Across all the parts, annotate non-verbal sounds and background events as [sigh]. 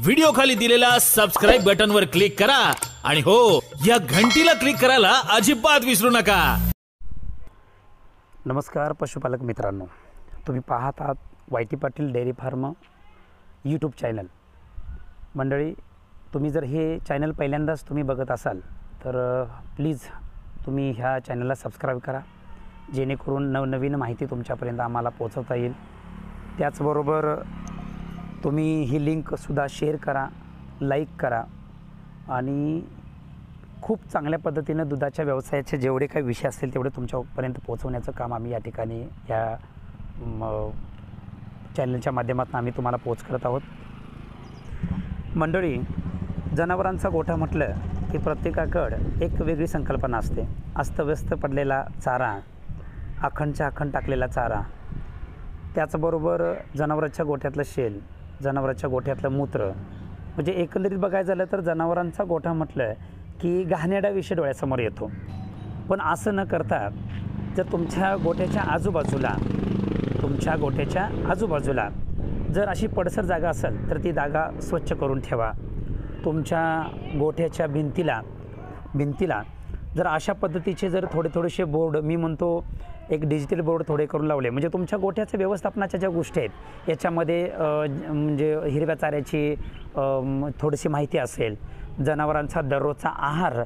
video खाली दिलेल्या subscribe button वर क्लिक करा आणि हो या घंटीला क्लिक करायला अजिबात विसरू नका नमस्कार पशुपालक मित्रांनो तुम्ही पाहत आहात Y T Patil dairy farm YouTube channel मंडळी तुम्ही जर हे चॅनल पहिल्यांदाच तुम्ही बघत असाल तर प्लीज तुम्ही ह्या चॅनलला सबस्क्राईब करा जेणेकरून नवनवीन माहिती तुमच्यापर्यंत आम्हाला पोचवता येईल त्याचबरोबर तुम्ही ही लिंकसुद्धा शेअर करा लाईक करा आणि खूप चांगल्या पद्धतीनं दुधाच्या व्यवसायाचे जेवढे काही विषय असतील तेवढे तुमच्यापर्यंत पोहोचवण्याचं काम आम्ही या ठिकाणी या चॅनलच्या माध्यमातून आम्ही तुम्हाला पोच करत आहोत मंडळी जनावरांचा गोठा म्हटलं की प्रत्येकाकड एक वेगळी संकल्पना असते अस्तव्यस्त पडलेला चारा अखंडच्या अखंड टाकलेला चारा त्याचबरोबर जनावरांच्या गोठ्यातलं शेण जनावराच्या गोठ्यातलं मूत्र म्हणजे एकंदरीत बघायचं झालं तर जनावरांचा गोठा म्हटलं की विषय डोळ्यासमोर येतो पण असं न करता जर तुमच्या गोठ्याच्या आजूबाजूला तुमच्या गोठ्याच्या आजूबाजूला जर अशी पडसर जागा असेल तर ती जागा स्वच्छ करून ठेवा तुमच्या गोठ्याच्या भिंतीला भिंतीला जर अशा पद्धतीचे जर थोडे थोडेसे बोर्ड मी म्हणतो एक डिजिटल बोर्ड थोडे करून लावले म्हणजे तुमच्या गोठ्याच्या व्यवस्थापनाच्या ज्या गोष्टी आहेत याच्यामध्ये म्हणजे हिरव्या चाऱ्याची थोडीशी माहिती असेल जनावरांचा दररोजचा आहार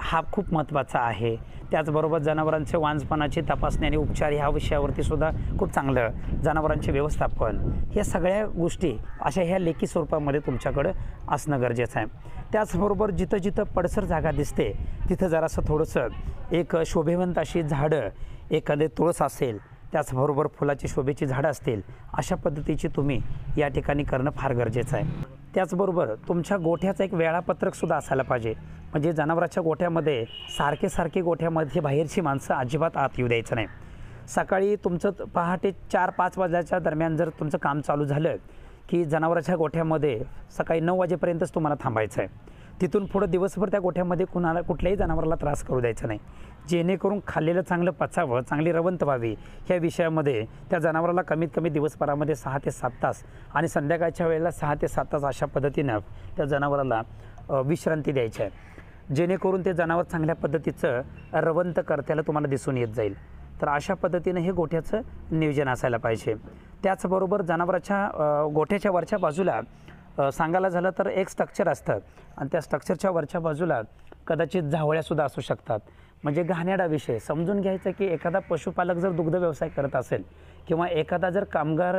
हा खूप महत्त्वाचा आहे त्याचबरोबर जनावरांचे वांजपणाची तपासणी आणि उपचार ह्या विषयावरती सुद्धा खूप चांगलं जनावरांचे व्यवस्थापन ह्या सगळ्या गोष्टी अशा ह्या लेखी स्वरूपामध्ये तुमच्याकडं असणं गरजेचं आहे त्याचबरोबर जिथं जिथं पडसर जागा दिसते तिथं जरासं थोडंसं एक शोभेवंत अशी झाडं एखादे तुळस असेल त्याचबरोबर फुलाची शोभेची झाडं असतील अशा पद्धतीची तुम्ही या ठिकाणी करणं फार गरजेचं आहे त्याचबरोबर तुमच्या गोठ्याचं एक वेळापत्रकसुद्धा असायला पाहिजे म्हणजे जनावराच्या गोठ्यामध्ये सारखे सारखे गोठ्यामध्ये बाहेरची माणसं अजिबात आत येऊ द्यायचं नाही सकाळी तुमचं पहाटे चार पाच वाजल्याच्या दरम्यान जर तुमचं काम चालू झालं की जनावराच्या गोठ्यामध्ये सकाळी नऊ वाजेपर्यंतच तुम्हाला थांबायचं आहे तिथून पुढं दिवसभर त्या गोठ्यामध्ये कुणाला कुठल्याही जनावराला त्रास करू द्यायचा नाही जेणेकरून खाल्लेलं चांगलं पचावं चांगली रवंत व्हावी ह्या विषयामध्ये त्या जनावराला कमीत कमी दिवसभरामध्ये सहा ते सात तास आणि संध्याकाळच्या वेळेला सहा ते सात तास अशा पद्धतीनं त्या जनावराला विश्रांती द्यायची आहे जेणेकरून ते जनावर चांगल्या पद्धतीचं रवंत करत्याला तुम्हाला दिसून येत जाईल तर अशा पद्धतीनं हे गोठ्याचं नियोजन असायला पाहिजे त्याचबरोबर जनावराच्या गोठ्याच्या वरच्या बाजूला सांगायला झालं तर एक स्ट्रक्चर असतं आणि त्या स्ट्रक्चरच्या वरच्या बाजूला कदाचित झावळ्यासुद्धा असू शकतात म्हणजे घाणेडा विषय समजून घ्यायचा की एखादा पशुपालक जर दुग्ध व्यवसाय करत असेल किंवा एखादा जर कामगार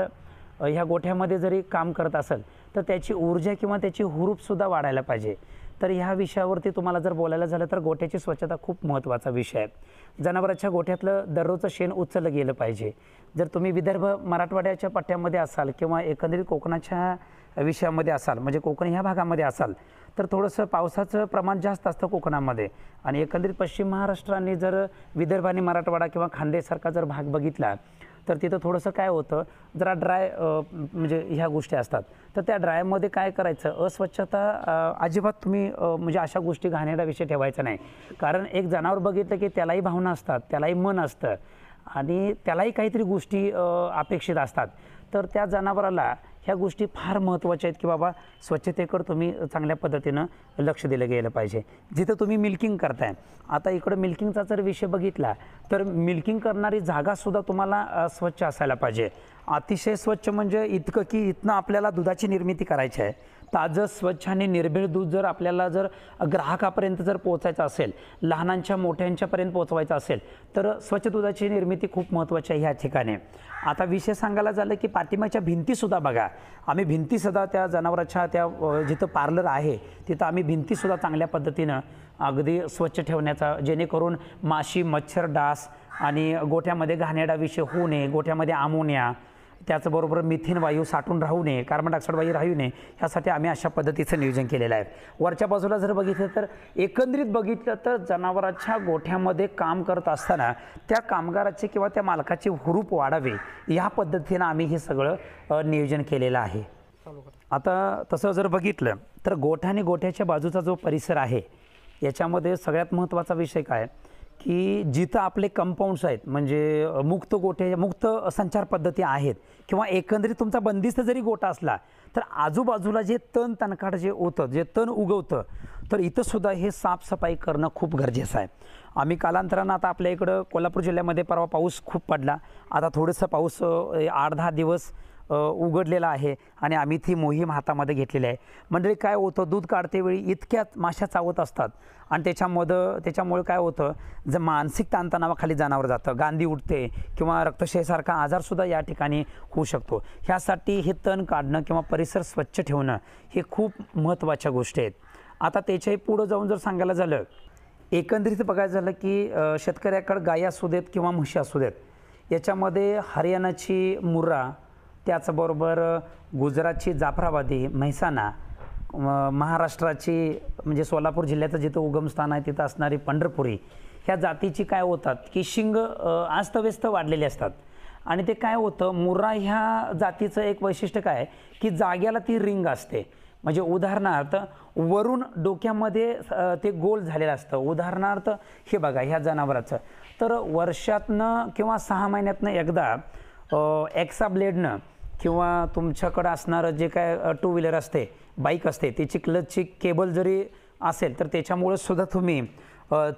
ह्या गोठ्यामध्ये जरी काम करत असेल तर त्याची ऊर्जा किंवा त्याची हुरूपसुद्धा वाढायला पाहिजे तर ह्या विषयावरती तुम्हाला जर बोलायला झालं तर गोठ्याची स्वच्छता खूप महत्त्वाचा विषय आहे जनावरांच्या गोठ्यातलं दररोजचं शेण उचललं गेलं पाहिजे जर तुम्ही विदर्भ मराठवाड्याच्या पट्ट्यामध्ये असाल किंवा एकंदरीत कोकणाच्या विषयामध्ये असाल म्हणजे कोकण ह्या भागामध्ये असाल तर थोडंसं पावसाचं प्रमाण जास्त असतं कोकणामध्ये आणि एकंदरीत पश्चिम महाराष्ट्राने जर विदर्भ आणि मराठवाडा किंवा खांदेसारखा जर भाग बघितला तर तिथं थोडंसं काय होतं जरा ड्राय म्हणजे ह्या गोष्टी असतात तर त्या ड्रायमध्ये काय करायचं अस्वच्छता अजिबात तुम्ही म्हणजे अशा गोष्टी घाणेरडा विषय ठेवायचा नाही कारण एक जनावर बघितलं की त्यालाही भावना असतात त्यालाही मन असतं आणि त्यालाही काहीतरी गोष्टी अपेक्षित असतात तर त्या जनावराला ह्या गोष्टी फार महत्त्वाच्या आहेत की बाबा स्वच्छतेकडे तुम्ही चांगल्या पद्धतीनं लक्ष दिलं गेलं पाहिजे जिथं तुम्ही मिल्किंग करताय आता इकडं मिल्किंगचा जर विषय बघितला तर मिल्किंग करणारी जागासुद्धा तुम्हाला स्वच्छ असायला पाहिजे अतिशय स्वच्छ म्हणजे इतकं की इथनं आपल्याला दुधाची निर्मिती करायची आहे ताजं स्वच्छ आणि निर्भीळ दूध जर आपल्याला जर ग्राहकापर्यंत जर पोचायचं असेल लहानांच्या मोठ्यांच्यापर्यंत पोचवायचं असेल तर स्वच्छ दुधाची निर्मिती खूप महत्त्वाची आहे ह्या ठिकाणी आता विषय सांगायला झालं की पाठिंबाच्या भिंतीसुद्धा बघा आम्ही भिंतीसुद्धा त्या जनावराच्या त्या जिथं पार्लर आहे तिथं आम्ही भिंतीसुद्धा चांगल्या पद्धतीनं अगदी स्वच्छ ठेवण्याचा जेणेकरून माशी मच्छर डास आणि गोठ्यामध्ये घाणेडा विषय होऊ नये गोठ्यामध्ये आमोनिया त्याचबरोबर मिथेन वायू साठून राहू नये कार्बन डायऑक्साईड वायू राहू नये ह्यासाठी आम्ही अशा पद्धतीचं नियोजन केलेलं आहे वरच्या बाजूला जर बघितलं तर एकंदरीत बघितलं तर जनावरांच्या गोठ्यामध्ये काम करत असताना त्या कामगाराचे किंवा त्या मालकाचे हुरूप वाढावे या पद्धतीनं आम्ही हे सगळं नियोजन केलेलं आहे आता तसं जर बघितलं तर गोठ्या आणि गोठ्याच्या बाजूचा जो परिसर आहे याच्यामध्ये सगळ्यात महत्त्वाचा विषय काय की जिथं आपले कंपाऊंड्स आहेत म्हणजे मुक्त गोठे मुक्त संचार पद्धती आहेत किंवा एकंदरीत तुमचा बंदिस्त जरी गोठा असला तर आजूबाजूला जे तण तणकाट जे होतं जे तण उगवतं तर इथंसुद्धा हे साफसफाई करणं खूप गरजेचं आहे आम्ही कालांतरानं आता आपल्या इकडं कोल्हापूर जिल्ह्यामध्ये परवा पाऊस खूप पडला आता थोडंसं पाऊस आठ दहा दिवस उघडलेला आहे आणि आम्ही ती मोहीम हातामध्ये घेतलेली आहे मंडळी काय होतं दूध काढते वेळी इतक्यात माशा चावत असतात आणि त्याच्यामध्ये त्याच्यामुळे काय होतं जर मानसिक ताणतणावाखाली जाणावर जातं गांधी उठते किंवा रक्तशयसारखा आजारसुद्धा या ठिकाणी होऊ शकतो ह्यासाठी हे तण काढणं किंवा परिसर स्वच्छ ठेवणं हे खूप महत्त्वाच्या गोष्टी आहेत आता त्याच्याही पुढं जाऊन जर सांगायला झालं एकंदरीत बघायचं झालं की शेतकऱ्याकडं गाय असू देत किंवा म्हशी असू देत याच्यामध्ये हरियाणाची मुर्रा त्याचबरोबर गुजरातची जाफराबादी मेहसाणा महाराष्ट्राची म्हणजे सोलापूर जिल्ह्याचं जिथं उगमस्थान आहे तिथं असणारी पंढरपुरी ह्या जातीची काय होतात की शिंग अस्तव्यस्त वाढलेले असतात आणि ते काय होतं मुर्रा ह्या जातीचं एक वैशिष्ट्य काय की जाग्याला ती रिंग असते म्हणजे उदाहरणार्थ वरून डोक्यामध्ये ते गोल झालेलं असतं उदाहरणार्थ हे बघा ह्या जनावराचं तर वर्षातनं किंवा सहा महिन्यातनं एकदा एक्सा ब्लेडनं किंवा तुमच्याकडं असणारं जे काय टू व्हीलर असते बाईक असते त्याची क्लचची केबल जरी असेल तर त्याच्यामुळे सुद्धा तुम्ही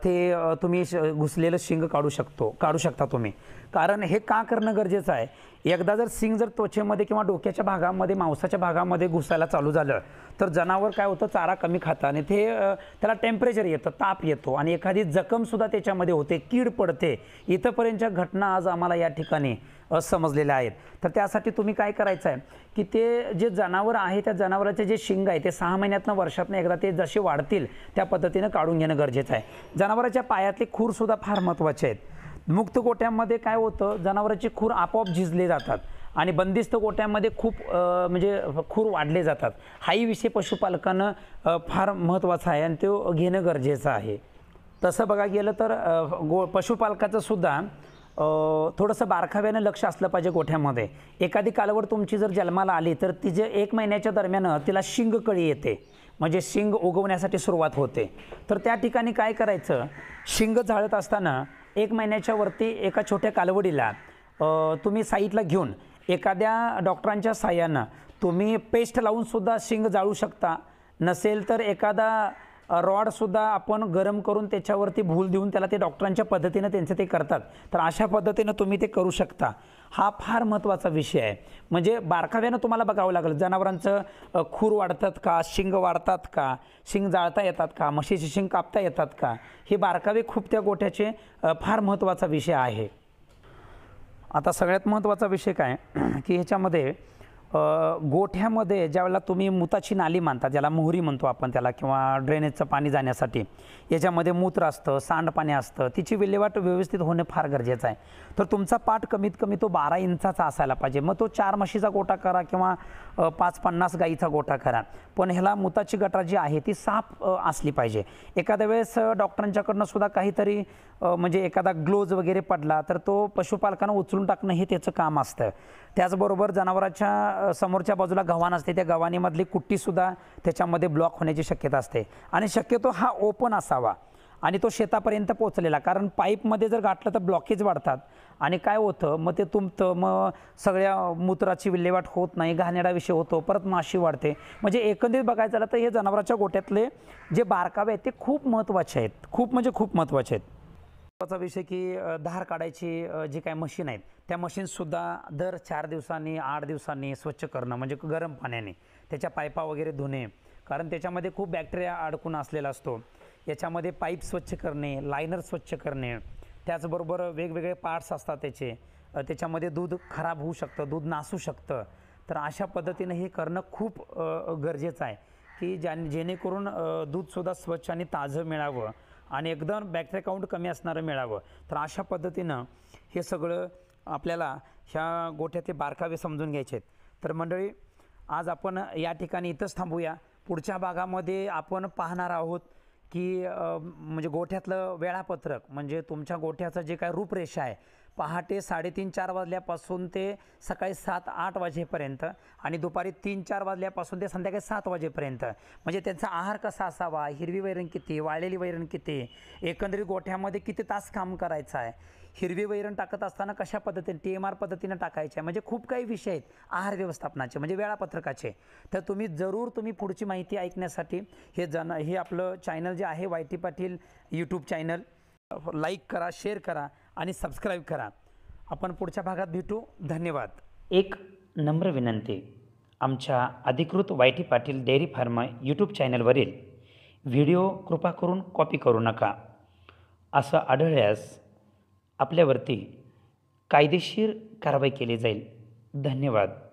ते तुम्ही घुसलेलं शिंग काढू शकतो काढू शकता तुम्ही कारण हे का करणं गरजेचं आहे एकदा जर शिंग जर त्वचेमध्ये किंवा डोक्याच्या भागामध्ये मांसाच्या भागामध्ये घुसायला चालू झालं तर जनावर काय होतं चारा कमी खातं आणि ते त्याला टेम्परेचर येतं ताप येतो आणि एखादी जखमसुद्धा त्याच्यामध्ये होते कीड पडते इथंपर्यंतच्या घटना आज आम्हाला या ठिकाणी समजलेल्या आहेत तर त्यासाठी तुम्ही काय करायचं आहे की ते जे जनावर आहे त्या जनावराचे जे शिंग आहे ते सहा महिन्यातनं वर्षातनं एकदा ते जसे वाढतील त्या पद्धतीनं काढून घेणं गरजेचं आहे जनावराच्या पायातले खूरसुद्धा फार महत्त्वाचे आहेत मुक्त गोट्यांमध्ये काय होतं जनावराचे खूर आपोआप झिजले जातात आणि बंदिस्त गोट्यांमध्ये खूप म्हणजे खूर वाढले जातात हाही विषय पशुपालकानं फार महत्त्वाचा आहे आणि तो घेणं गरजेचं आहे तसं बघा गेलं तर गो पशुपालकाचं सुद्धा थोडंसं बारखाव्यानं लक्ष असलं पाहिजे गोठ्यामध्ये एखादी कालवड तुमची जर जन्माला आली तर तिचे एक महिन्याच्या दरम्यान तिला शिंग कळी येते म्हणजे शिंग उगवण्यासाठी सुरुवात होते तर त्या ठिकाणी काय करायचं शिंग झाळत असताना एक महिन्याच्या वरती एका छोट्या कालवडीला तुम्ही साईटला घेऊन एखाद्या डॉक्टरांच्या साह्यानं तुम्ही पेस्ट लावूनसुद्धा शिंग जाळू शकता नसेल तर एखादा रॉडसुद्धा आपण गरम करून त्याच्यावरती भूल देऊन त्याला ते डॉक्टरांच्या पद्धतीनं त्यांचं ते करतात तर अशा पद्धतीनं तुम्ही ते करू शकता हा फार महत्त्वाचा विषय आहे म्हणजे बारकाव्यानं तुम्हाला बघावं लागेल जनावरांचं खूर वाढतात का शिंग वाढतात का शिंग जाळता येतात का म्हशीचे शिंग कापता येतात का हे बारकावे खूप त्या गोठ्याचे फार महत्त्वाचा विषय आहे आता सगळ्यात महत्त्वाचा विषय काय [clears throat] की ह्याच्यामध्ये गोठ्यामध्ये ज्यावेळेला तुम्ही मुताची नाली मानता ज्याला मोहरी म्हणतो आपण त्याला किंवा ड्रेनेजचं पाणी जाण्यासाठी याच्यामध्ये मूत्र असतं सांडपाणी असतं तिची विल्हेवाट व्यवस्थित होणे फार गरजेचं आहे तर तुमचा पाठ कमीत कमी तो बारा इंचाचा असायला पाहिजे मग तो चार म्हशीचा गोठा करा किंवा पाच पन्नास गाईचा गोठा करा पण ह्याला मुताची गटार जी आहे ती साफ असली पाहिजे एखाद्या वेळेस डॉक्टरांच्याकडनं सुद्धा काहीतरी म्हणजे एखादा ग्लोज वगैरे पडला तर तो पशुपालकांना उचलून टाकणं हे त्याचं काम असतं त्याचबरोबर जनावराच्या समोरच्या बाजूला गव्हाण असते त्या गव्हाणीमधली कुट्टीसुद्धा त्याच्यामध्ये ब्लॉक होण्याची शक्यता असते आणि शक्यतो हा ओपन असावा आणि तो शेतापर्यंत पोचलेला कारण पाईपमध्ये जर गाठलं तर ब्लॉकेज वाढतात आणि काय होतं मग ते तुमतं मग सगळ्या मूत्राची विल्हेवाट होत नाही घाणेडा विषय होतो परत माशी वाढते म्हणजे एकंदरीत बघायचं झालं तर हे जनावरांच्या गोट्यातले जे बारकावे आहेत ते खूप महत्त्वाचे आहेत खूप म्हणजे खूप महत्त्वाचे आहेत महत्वाचा विषय की धार काढायची जी काय मशीन आहेत त्या मशीनसुद्धा दर चार दिवसांनी आठ दिवसांनी स्वच्छ करणं म्हणजे गरम पाण्याने त्याच्या पायपा वगैरे धुणे कारण त्याच्यामध्ये खूप बॅक्टेरिया अडकून असलेला असतो याच्यामध्ये पाईप स्वच्छ करणे लायनर स्वच्छ करणे त्याचबरोबर वेगवेगळे पार्ट्स असतात त्याचे त्याच्यामध्ये दूध खराब होऊ शकतं दूध नासू शकतं तर अशा पद्धतीने हे करणं खूप गरजेचं आहे की ज्या जेणेकरून दूधसुद्धा स्वच्छ आणि ताजं मिळावं आणि एकदम बॅक्टेरिया काउंट कमी असणारं मिळावं तर अशा पद्धतीनं हे सगळं आपल्याला ह्या गोठ्यातील बारकावे समजून घ्यायचे आहेत तर मंडळी आज आपण या ठिकाणी इथंच थांबूया पुढच्या भागामध्ये आपण पाहणार आहोत की म्हणजे गोठ्यातलं वेळापत्रक म्हणजे तुमच्या गोठ्याचं जे काय रूपरेषा आहे पहाटे साडेतीन चार वाजल्यापासून ते सकाळी सात आठ वाजेपर्यंत आणि दुपारी तीन चार वाजल्यापासून ते संध्याकाळी सात वाजेपर्यंत म्हणजे त्यांचा आहार कसा असावा हिरवी वैरण किती वाळलेली वैरण किती एकंदरीत गोठ्यामध्ये किती तास काम करायचं आहे हिरवी वैरण टाकत असताना कशा पद्धतीने टी एम आर पद्धतीनं टाकायचे आहे म्हणजे खूप काही विषय आहेत आहार व्यवस्थापनाचे म्हणजे वेळापत्रकाचे तर तुम्ही जरूर तुम्ही पुढची माहिती ऐकण्यासाठी हे जण हे आपलं चॅनल जे आहे Y T Patil YouTube channel like करा शेअर करा आणि सबस्क्राईब करा आपण पुढच्या भागात भेटू धन्यवाद एक नम्र विनंती आमच्या अधिकृत Y T Patil dairy farm YouTube चॅनलवरील व्हिडिओ कृपा करून कॉपी करू नका असं आढळल्यास आपल्यावरती कायदेशीर कारवाई केली जाईल धन्यवाद